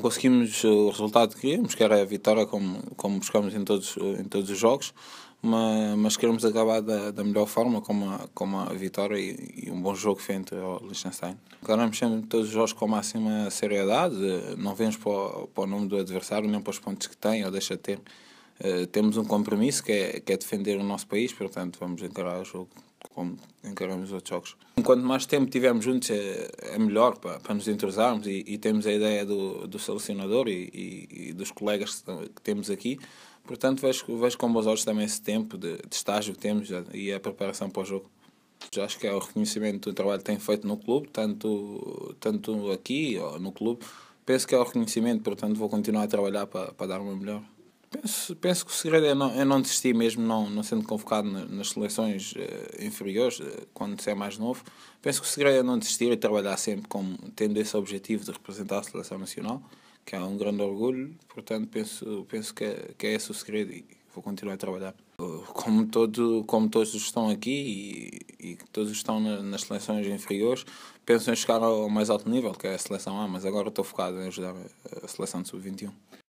não conseguimos eh, o resultado que queríamos, que era a vitória, como, como buscamos em todos, eh, em todos os jogos, mas, mas queremos acabar da, da melhor forma, com uma, com uma vitória e, e um bom jogo frente ao Liechtenstein. Encaramos sempre todos os jogos com a máxima seriedade, eh, não vemos para o, para o nome do adversário, nem para os pontos que tem ou deixa de ter. Uh, temos um compromisso que é, que é defender o nosso país, portanto, vamos encarar o jogo como encaramos outros jogos. Quanto mais tempo tivermos juntos, é, é melhor para, para nos entrosarmos e, e, temos a ideia do, do selecionador e, e, e dos colegas que, temos aqui. Portanto, vejo, vejo com bons olhos também esse tempo de, de estágio que temos e a preparação para o jogo. Já acho que é o reconhecimento do trabalho que tem feito no clube, tanto, tanto aqui ou no clube. Penso que é o reconhecimento, portanto, vou continuar a trabalhar para, para dar o meu melhor. Penso, penso que o segredo é não, é não desistir mesmo, não, não sendo convocado na, nas seleções uh, inferiores, uh, quando se é mais novo. Penso que o segredo é não desistir e trabalhar sempre como, tendo esse objetivo de representar a seleção nacional, que é um grande orgulho. Portanto, penso, penso que, é, que é esse o segredo e vou continuar a trabalhar. como, todo, como todos estão aqui e, e todos estão na, nas seleções inferiores, penso em chegar ao mais alto nível, que é a seleção A, mas agora estou focado em ajudar a, a seleção de sub-21.